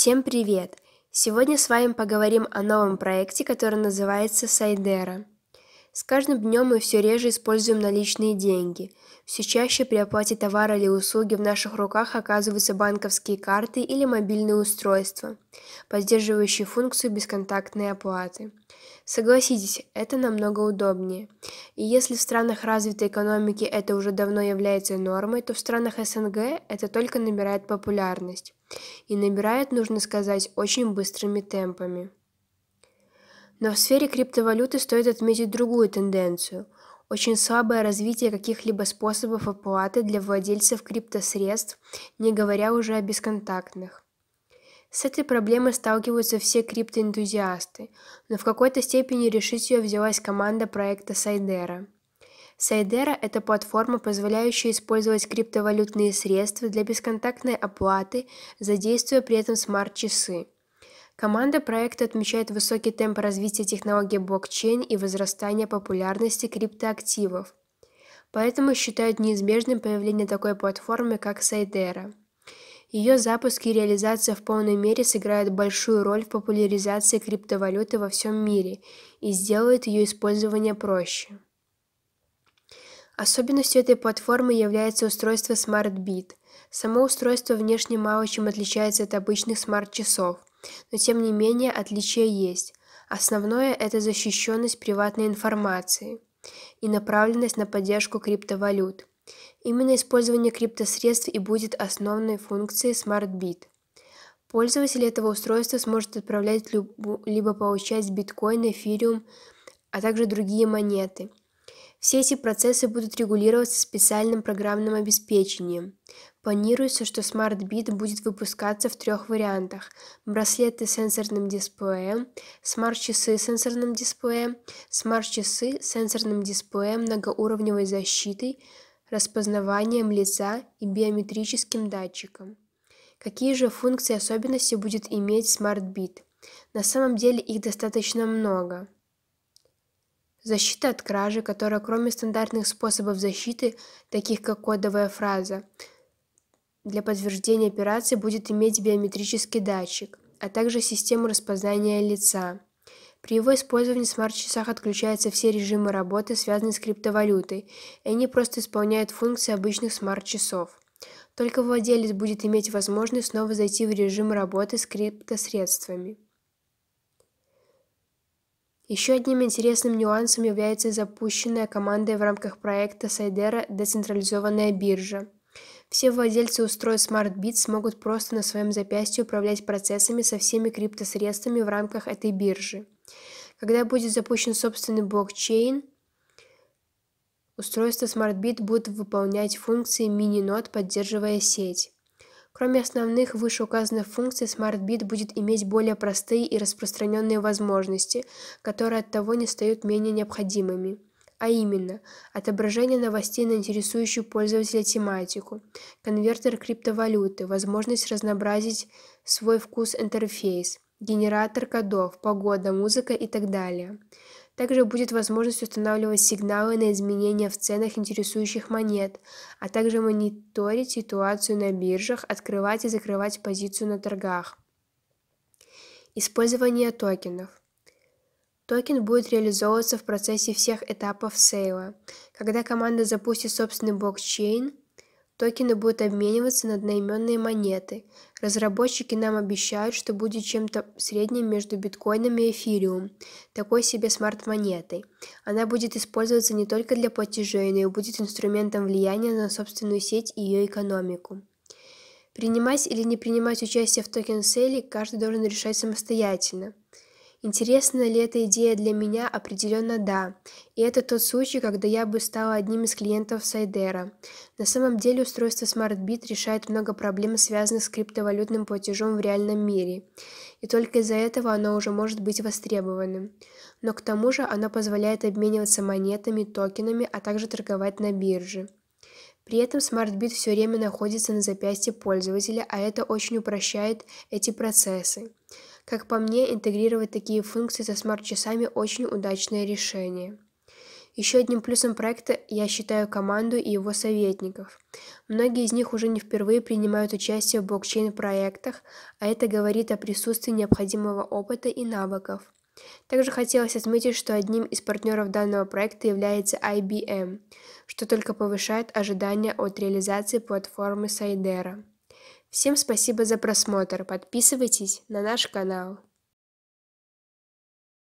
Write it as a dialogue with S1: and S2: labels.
S1: Всем привет! Сегодня с вами поговорим о новом проекте, который называется Сайдера. С каждым днем мы все реже используем наличные деньги. Все чаще при оплате товара или услуги в наших руках оказываются банковские карты или мобильные устройства, поддерживающие функцию бесконтактной оплаты. Согласитесь, это намного удобнее. И если в странах развитой экономики это уже давно является нормой, то в странах СНГ это только набирает популярность. И набирает, нужно сказать, очень быстрыми темпами. Но в сфере криптовалюты стоит отметить другую тенденцию – очень слабое развитие каких-либо способов оплаты для владельцев криптосредств, не говоря уже о бесконтактных. С этой проблемой сталкиваются все криптоэнтузиасты, но в какой-то степени решить ее взялась команда проекта Сайдера – Сайдера – это платформа, позволяющая использовать криптовалютные средства для бесконтактной оплаты, задействуя при этом смарт-часы. Команда проекта отмечает высокий темп развития технологии блокчейн и возрастания популярности криптоактивов. Поэтому считают неизбежным появление такой платформы, как Сайдера. Ее запуск и реализация в полной мере сыграют большую роль в популяризации криптовалюты во всем мире и сделают ее использование проще. Особенностью этой платформы является устройство Smart Само устройство внешне мало чем отличается от обычных смарт-часов, но тем не менее отличия есть. Основное – это защищенность приватной информации и направленность на поддержку криптовалют. Именно использование криптосредств и будет основной функцией SmartBit. Пользователь этого устройства сможет отправлять либо получать биткоин, эфириум, а также другие монеты – все эти процессы будут регулироваться специальным программным обеспечением. Планируется, что Smartbit будет выпускаться в трех вариантах. Браслеты с сенсорным дисплеем, смарт-часы с сенсорным дисплеем, смарт-часы с сенсорным дисплеем, многоуровневой защитой, распознаванием лица и биометрическим датчиком. Какие же функции и особенности будет иметь Smartbit? На самом деле их достаточно много – Защита от кражи, которая кроме стандартных способов защиты, таких как кодовая фраза, для подтверждения операции будет иметь биометрический датчик, а также систему распознания лица. При его использовании в смарт-часах отключаются все режимы работы, связанные с криптовалютой, и они просто исполняют функции обычных смарт-часов. Только владелец будет иметь возможность снова зайти в режим работы с криптосредствами. Еще одним интересным нюансом является запущенная командой в рамках проекта Сайдера децентрализованная биржа. Все владельцы устройств SmartBit смогут просто на своем запястье управлять процессами со всеми криптосредствами в рамках этой биржи. Когда будет запущен собственный блокчейн, устройства SmartBit будут выполнять функции мини-нод, поддерживая сеть. Кроме основных вышеуказанных функций, SmartBit будет иметь более простые и распространенные возможности, которые оттого не стают менее необходимыми а именно отображение новостей на интересующую пользователя тематику, конвертер криптовалюты, возможность разнообразить свой вкус интерфейс, генератор кодов, погода, музыка и так далее. Также будет возможность устанавливать сигналы на изменения в ценах интересующих монет, а также мониторить ситуацию на биржах, открывать и закрывать позицию на торгах. Использование токенов. Токен будет реализовываться в процессе всех этапов сейла. Когда команда запустит собственный блокчейн – Токены будут обмениваться на одноименные монеты. Разработчики нам обещают, что будет чем-то средним между биткоином и эфириум, такой себе смарт-монетой. Она будет использоваться не только для платежей, но и будет инструментом влияния на собственную сеть и ее экономику. Принимать или не принимать участие в токен-сейле каждый должен решать самостоятельно. Интересна ли эта идея для меня? Определенно да. И это тот случай, когда я бы стала одним из клиентов Сайдера. На самом деле устройство SmartBit решает много проблем, связанных с криптовалютным платежом в реальном мире. И только из-за этого оно уже может быть востребованным. Но к тому же оно позволяет обмениваться монетами, токенами, а также торговать на бирже. При этом SmartBit все время находится на запястье пользователя, а это очень упрощает эти процессы. Как по мне, интегрировать такие функции со смарт-часами очень удачное решение. Еще одним плюсом проекта я считаю команду и его советников. Многие из них уже не впервые принимают участие в блокчейн-проектах, а это говорит о присутствии необходимого опыта и навыков. Также хотелось отметить, что одним из партнеров данного проекта является IBM, что только повышает ожидания от реализации платформы Сайдера. Всем спасибо за просмотр. Подписывайтесь на наш канал.